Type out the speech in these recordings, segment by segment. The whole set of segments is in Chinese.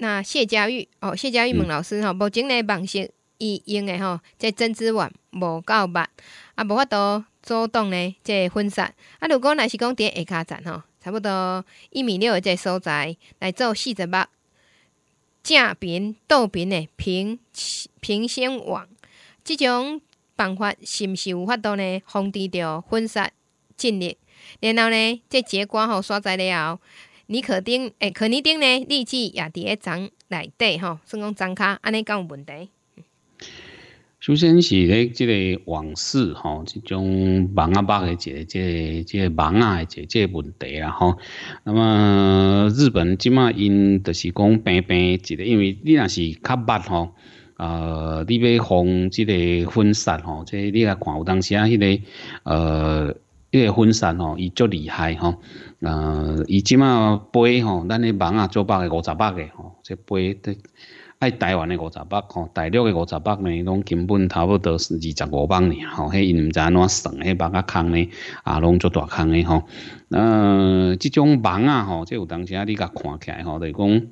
那谢家玉哦，谢家玉问老师吼，目前呢，网线伊用的吼，这针织网无够密，啊，无法度阻挡呢，这婚纱啊，如果若是讲叠下骹站吼，差不多一米六的这所在来做四十八正边倒边的平平线网，即种办法是毋是有法度呢，防止着婚纱进入，然后呢，这结果吼刷在了。后。尼可丁，哎，可尼丁呢？立即也第一张内底吼，算讲张卡，安尼讲问题。首先是咧，即个往事吼，即种忙啊、巴的即个、即个、即个忙啊的即个问题啦吼。那么日本即嘛因就是讲平平即个，因为你若是较捌吼，呃，你要轰即个分散吼，即你来看有当时啊迄个呃。伊个分散吼，伊足厉害吼。呃，伊即马杯吼，咱个网啊做百个五十八个吼，即杯的，哎，台湾的五十八，吼大陆的五十八呢，拢根本差不多是二十五磅呢。吼，迄因毋知安怎算，迄网啊空呢，啊，拢足大空呢吼。那即种网啊吼，即有当时啊，你甲看起来吼，就是讲，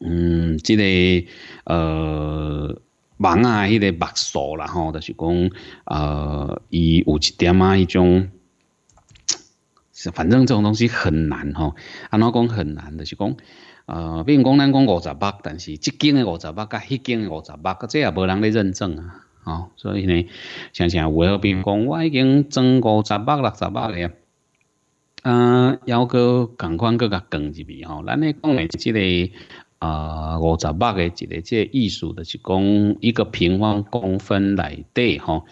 嗯，即个呃。盲啊，迄个目数啦，吼，就是讲，呃，伊有一点啊，迄种，反正这种东西很难吼，安怎讲很难？就是讲，呃，比如讲咱讲五十八，但是即间诶五十八，甲迄间诶五十八，佮这也无人咧认证啊，吼，所以呢，常常有，比如讲，我已经装五十八、六十八咧，嗯，要共款搁甲钢入面吼，咱咧讲诶，即个。啊，五十八个一个，这意思，的是讲一个平方公分内底吼。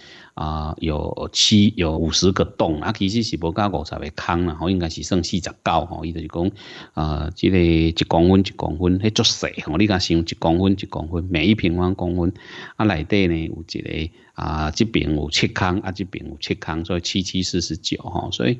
啊，有七有五十个洞啊，其实是无加五十个坑啦，吼应该是算四十九。哦，伊就是讲啊，即个一公分一公分，迄足细吼，你家想一公分一公分，每一平方公分，啊，内底呢有一个啊，這边有七空啊，即边有七空，所以七七四十九，哦，所以，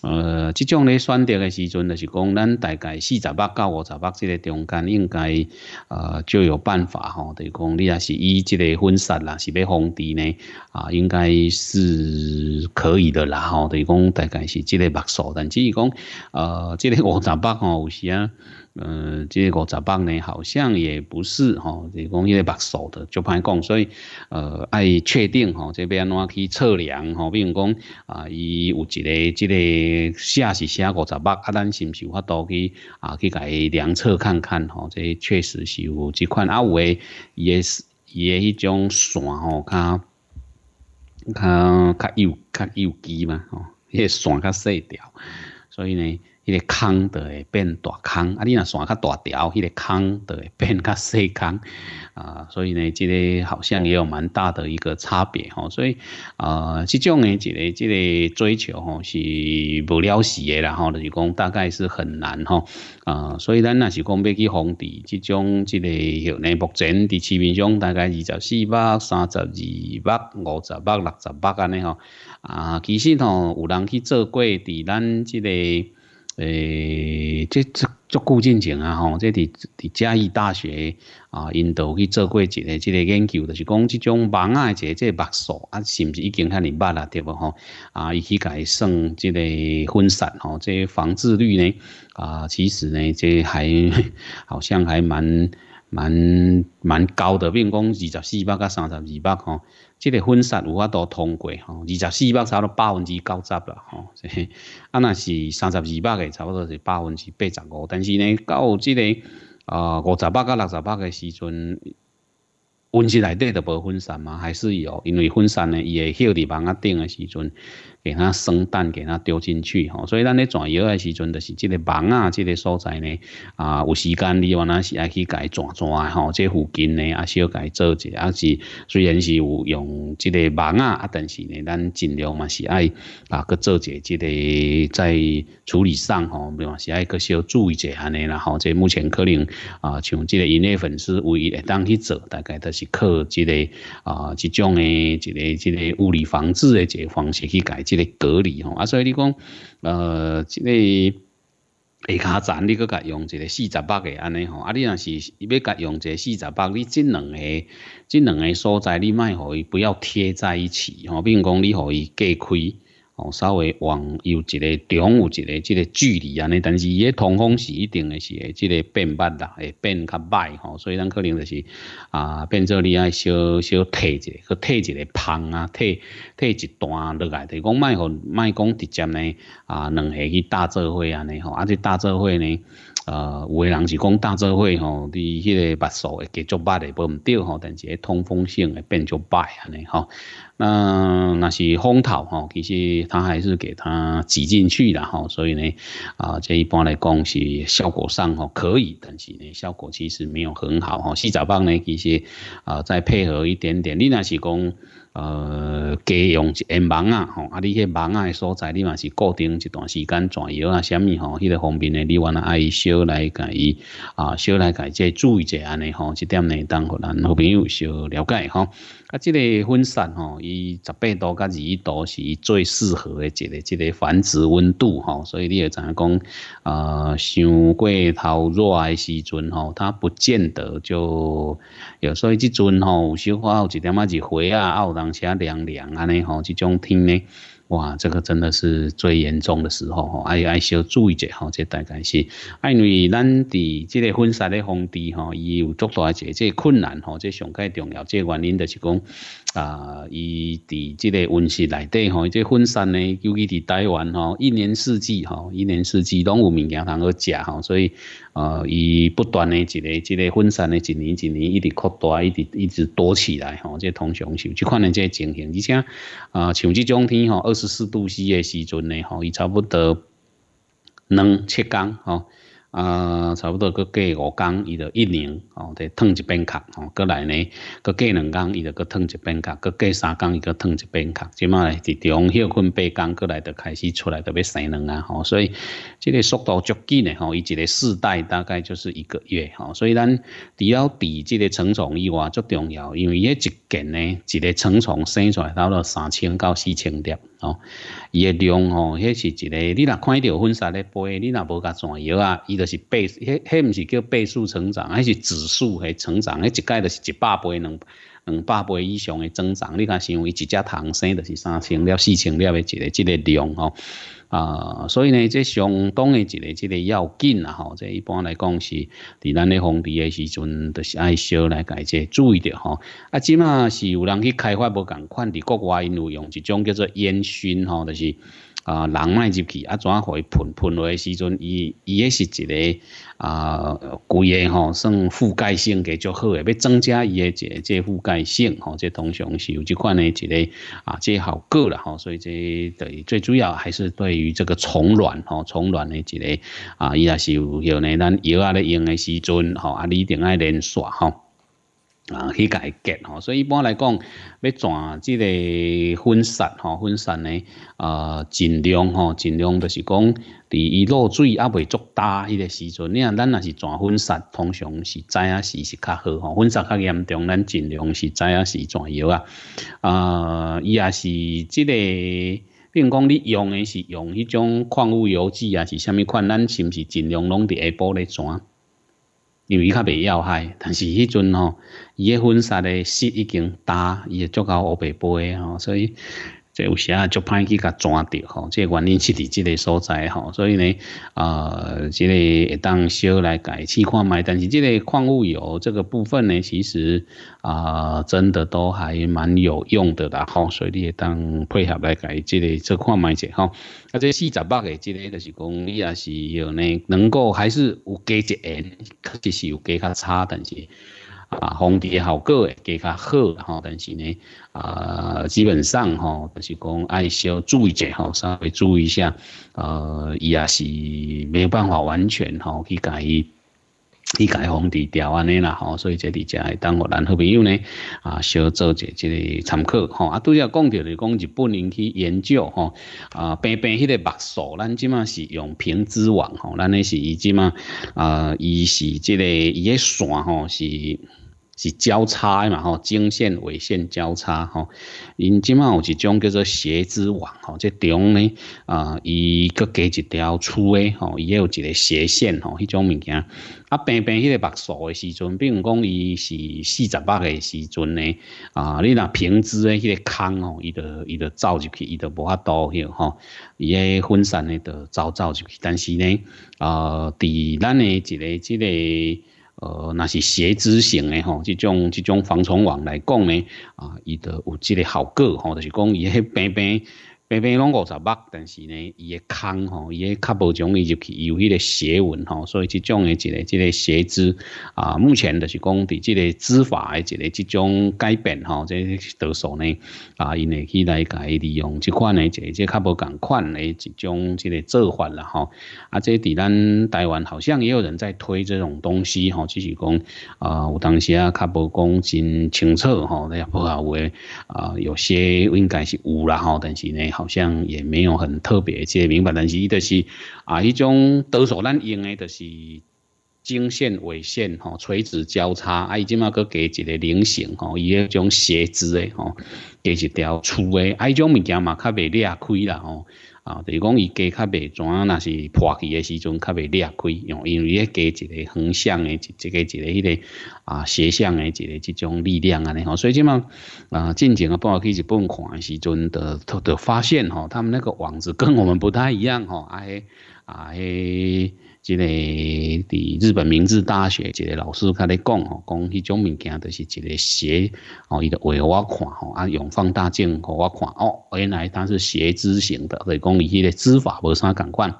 呃，即种咧选择诶时阵，就是讲咱大概四十八到五十八，即个中间，应该呃，就有办法，吼、哦，就讲你若是以即个分散啦，是要防啲呢？啊，应该。该是可以的啦吼，等于讲大概是这个目数，但只是讲呃，这个五十八吼有时啊，呃，这个五十八呢好像也不是吼，等于讲伊个目数的，就歹讲，所以呃爱确定吼这边怎去测量吼，比如讲啊，伊有一个这个写是写五十八，啊，咱是唔是有法度去啊去伊量测看看吼，这确实是有这款，啊，有伊也伊也迄种线吼，较。较较幼、较幼肌嘛，吼，迄个线较细条，所以呢。那个坑就会变大坑，啊，你若选较大条，那个坑就会变较细坑，啊，所以呢，这个好像也有蛮大的一个差别吼，所以啊，这种诶，这个这个追求吼是无了事诶，然后就是讲大概是很难吼，啊，所以咱若是讲要去防治这种，这个像内目前的市面上大概二十四百、三十二百、五十八、六十八安尼吼，啊，其实吼有人去做过，伫咱这个。诶，这这足古进前啊，吼，这伫伫嘉义大学啊，因度去做过一个这个研究，就是讲这种蚊啊，这这目鼠啊，是不是已经较灵捌啦，对不吼？啊，伊去伊算这个分散吼，这防治率呢，啊，其实呢，这还好像还蛮蛮蛮高的，比如讲二十四百到三十二百吼。即个分散有法度通过吼，二十四百差多百分之九十啦吼，啊若是三十二百个差不多是百分之八十五，但是呢到即个啊五十八到六十八诶时阵。温室内底就无分散吗？还是有？因为分散呢，伊会伫网仔顶诶时阵，给它生蛋，给它丢进去吼。所以咱咧转药诶时阵，就是即个网啊，即个所在呢，啊，有时间你原来是爱去改转转诶吼。即附近呢，啊，小要改做者，啊是，虽然是有用即个网啊，啊，但是呢，咱尽量嘛是爱啊，去做者即个在处理上吼，咪话是爱去小注意一下尼啦吼。即目前可能啊，像即个因内粉丝会会当去做，大概都是。是靠这个啊，即种诶，这个这个物理防治诶，这个方式去改即个隔离吼。啊，所以你讲，呃，即个下骹站你搁甲用一个四十八个安尼吼。啊，你若是要甲用一个四十八，你即两个、即两个所在你卖互伊不要贴在一起吼，比如讲你互伊隔开。哦，稍微往有一个中有一个即个距离安尼，但是伊也通风是一定的，是即个变慢啦，会变较慢吼。所以咱可能就是啊，变做你爱小小退一个，去退一个棚啊，退退一段落来。就是讲卖，卖讲直接呢啊，两个去搭做伙安尼吼，啊，这搭做伙呢。呃，有个人是讲大聚会吼，你迄个目数会结作块的，无毋对吼，但是通风性会变作坏安尼吼。那那是风头吼，其实他还是给它挤进去啦吼，所以呢，啊，这一般来讲是效果上吼可以，但是呢，效果其实没有很好吼。洗澡棒呢，其实啊，再配合一点点，你若是讲。呃，家用是网啊吼，啊，你迄网啊的所在，你嘛是固定一段时间转药啊，啥物吼，迄个方面诶，你原来爱小来介伊，啊，小来介即注意一下尼吼，即点呢，当互咱好朋友小了解吼。啊，即个分散吼，伊十八度甲二十度是最适合的一个，一个繁殖温度吼，所以你也知影讲，啊，伤过头热的时阵吼，它不见得就，有所以即阵吼，小可有一点啊几回啊，有人。而且凉凉安尼吼，即种天呢。哇，这个真的是最严重的时候吼，爱爱需要注意一下吼。这大概是，因为咱伫即个分散的防治吼，伊有足大一些困难吼。这上界重要这原因就是讲，啊，伊伫即个温室内底吼，这分散呢，尤其伫台湾吼，一年四季吼，一年四季拢有物件通够食吼，所以呃，伊不断的一个即个分散呢，一年一年一直扩大，一直一直多起来吼。这通常是有就款的这情形，而且啊，像即种天吼，二。十四度 C 的时阵呢，吼，伊差不多两七天，吼，啊，差不多个过五天，伊就一年，吼，得烫一遍壳，吼，过来呢，个过两天，伊就个烫一遍壳，个过三天，伊个烫一遍壳，即卖咧，伫中休困八天，过来就开始出来，特别生卵啊，吼，所以即个速度足紧的，吼，伊一个世代大概就是一个月，吼，所以咱除了比即个成虫以外，足重要，因为伊一斤呢，一个成虫生出来到了三千到四千粒。哦，伊个量吼，迄是一个，你若看到粉散咧飞，你若无甲赚摇啊，伊就是倍，迄迄毋是叫倍数成长，迄是指数诶成长，迄一届就是一百倍、两两百倍以上诶增长，你看像伊一只虫生，就是三千粒、四千粒诶一个，一个量吼。啊、所以呢，这相当的一个这个要紧啊，吼，这一般来讲是，伫咱咧封闭的时阵，都是爱烧来改这注意的吼。啊，即嘛是有人去开发无同款，伫国外因有用一种叫做烟熏吼，就是。啊、人卖入去啊，怎可以喷喷落的时阵，伊伊也是一个啊，规、个吼、算覆盖性个足好个，要增加伊个即即覆盖性吼、哦，这通常是有这款的一个啊，即、这个、效果啦吼、所以这对最主要还是对与这个虫卵吼，虫卵的这个啊，伊也是有迄呢，咱药啊咧用的时阵吼，啊，你一定要连续吼啊去解结吼。所以一般来讲，要转即个粉刷吼，粉刷呢啊，尽量吼，尽量就是讲，伫伊落水啊，未足大迄个时阵，你啊，咱若是转粉刷，通常是知影时是较好吼，粉刷较严重，咱尽量是知影是转药啊，啊，伊也是即个。并讲你用的是用迄种矿物油脂啊，是啥物款？咱是毋是尽量拢伫下晡咧转？因为较未要害。但是迄阵吼，伊个婚纱诶色已经大，伊就足够白白杯吼，所以。即有时啊，就歹去甲抓着吼，即原因是伫即个所在吼，所以呢，啊，即个会当小来改试看卖，但是即个矿物油这个部分呢，其实啊，真的都还蛮有用的啦，好，所以你也当配合来改即个做看卖者吼。啊，即四十八个即个就是讲，你也是有呢，能够还是有加一元，确实是有加较差，但是。啊，红蝶果会加较好吼，但是呢，啊，基本上吼，就是讲爱要注意一下，吼，稍微注意一下，呃，伊也是没有办法完全吼去改。理解方低调安尼啦吼，所以这伫遮会当互咱好朋友呢，啊，小做一即个参考吼。啊，拄则讲着咧讲日本人去研究吼，啊，平平迄个目数，咱即嘛是用平之网吼，咱咧是以即嘛啊，伊是即个伊个线吼是。是交叉嘛吼，经线纬线交叉吼。因即嘛有一种叫做斜织网吼，即中呢啊，伊佫加一条粗的吼，伊也有一个斜线吼，迄种物件。啊，平平迄个目数的时阵，比如讲伊是四十八的时阵呢啊，你若平织的迄个空吼，伊就伊就走入去，伊就无法度迄吼。伊个分散的就走走入去，但是呢啊，伫咱的即个即个。呃，那是斜织型的吼，这种这种防虫网来讲呢，啊，伊的有这个效果哈，就是讲伊迄边边。平平拢五十八，但是呢，伊个坑吼，伊个卡布种伊就去有迄个斜纹吼，所以即种诶一个即个斜肢啊，目前就是讲对即个织法诶一个即种改变吼，即多数呢啊，因会去来甲伊利用即款诶一个即卡布共款诶即种即个做法啦吼，啊，即伫咱台湾好像也有人在推这种东西吼，就是讲啊，有当时啊卡布讲真清楚吼，咧也不下话啊，有些应该是有啦吼，但是呢。好像也没有很特别，即明白，但是就是啊，一种多数咱用的都是经线纬线吼，垂直交叉，啊，即嘛个给一个菱形吼，伊迄种斜直的吼，给一条粗的，啊，种物件嘛，较未裂开啦吼。啊，就是讲伊加较袂转，若是破去诶时阵较袂裂开，因为伊加一个横向诶，一个一个迄个啊斜向诶一个即种力量安尼吼，所以即码啊进前啊，不妨去日本看诶时阵，得得发现吼，他们那个网子跟我们不太一样吼，啊嘿。啊，迄个伫日本明治大学，一个老师甲你讲吼，讲迄种物件，就是一个斜哦，伊就画互我看吼，啊用放大镜互我看，哦，原来它是斜之型的，所以讲伊迄个织法无啥感款。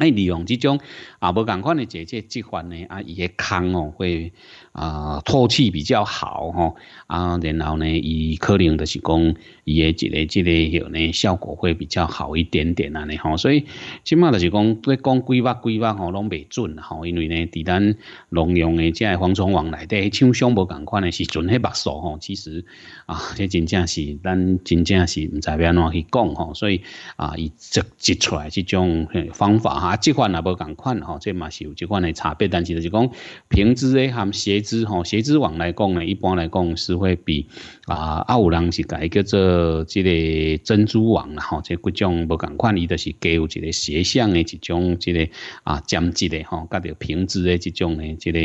哎，利用这种啊，无同款的即即置换呢，啊，伊嘅空哦会啊透气比较好吼，啊，然后呢，伊可能就是讲，伊嘅即个即个许呢效果会比较好一点点啊呢，吼，所以即卖就是讲，要讲规划规划吼，拢未准吼，因为呢，伫咱农用的即个防虫网内底，像商无同款的时阵，迄目数吼，其实啊，这真正是咱真正是唔要安怎去讲吼，所以啊，伊即即出来这种方法哈。啊，这款也无共款吼，这嘛是有这款诶差别但是就是讲平织诶含斜资吼，斜资网来讲呢，一般来讲是会比啊，啊有人是改叫做即个珍珠网啦吼，这各种无共款，伊都是加有一个斜向的一种即个啊尖质的吼，甲着平织的即种呢，即个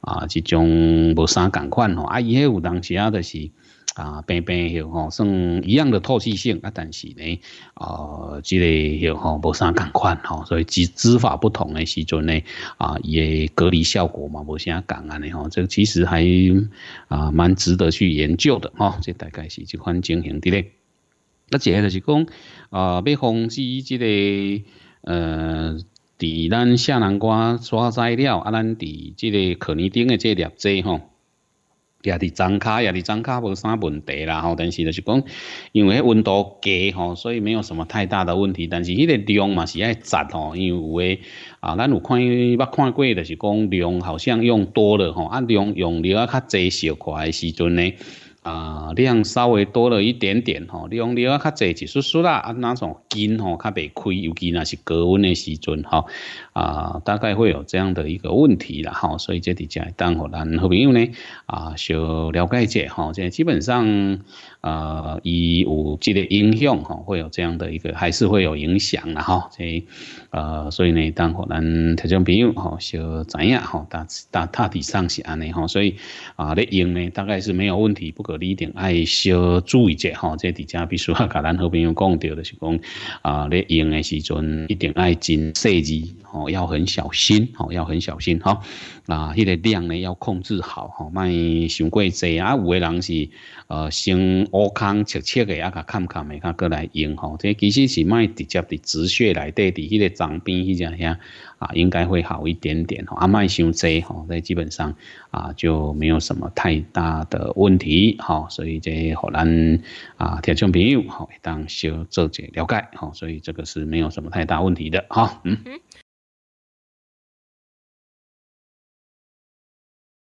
啊即种无啥共款吼，啊伊迄有当时啊就是。啊，平平吼，算一样的透气性啊，但是呢，呃，个类吼，无啥共款吼，所以织织法不同的时阵呢，啊，也隔离效果嘛，无啥共啊呢吼，这其实还啊蛮值得去研究的哦，这大概是这款情形的咧。那一个就是讲啊，要防止这个呃，伫咱下南瓜刷栽了啊，咱伫这个可尼丁的这两季吼。也是张卡，也是张卡，无啥问题啦吼。但是就是讲，因为温度低吼，所以没有什么太大的问题。但是迄个量嘛是爱窄吼，因为有诶啊，咱有看，捌看过就是讲量好像用多了吼，啊量用了啊较侪小块时阵呢。啊，量稍微多了一点点吼，量量啊较一就输啦啊，那种筋吼较袂亏，尤其那是高温的时阵吼啊，大概会有这样的一个问题啦吼，所以这底下当互咱好朋友呢啊小了解者吼，这基本上呃以有这个影响吼，会有这样的一个还是会有影响啦吼，所以呃所以呢当互咱听众朋友吼小知影吼，大大大体上是安尼吼，所以啊你用呢大概是没有问题不。你一定爱小注意一下吼，即个直必须啊，甲咱好朋友讲着就是讲啊，你用的时阵一定爱真细致吼，要很小心吼，要很小心吼。啊，迄个量呢要控制好吼，卖想过侪啊。有的人是呃，先乌坑切切的，啊，甲坎坎的，啊，过来用吼。即其实是卖直接伫止血内底，伫迄个脏边迄只遐。啊，应该会好一点点哈。阿麦修少哦，这基本上啊，就没有什么太大的问题哈，所以这，可能啊，听众朋友好，当修做解了解哈，所以这个是没有什么太大问题的哈，嗯。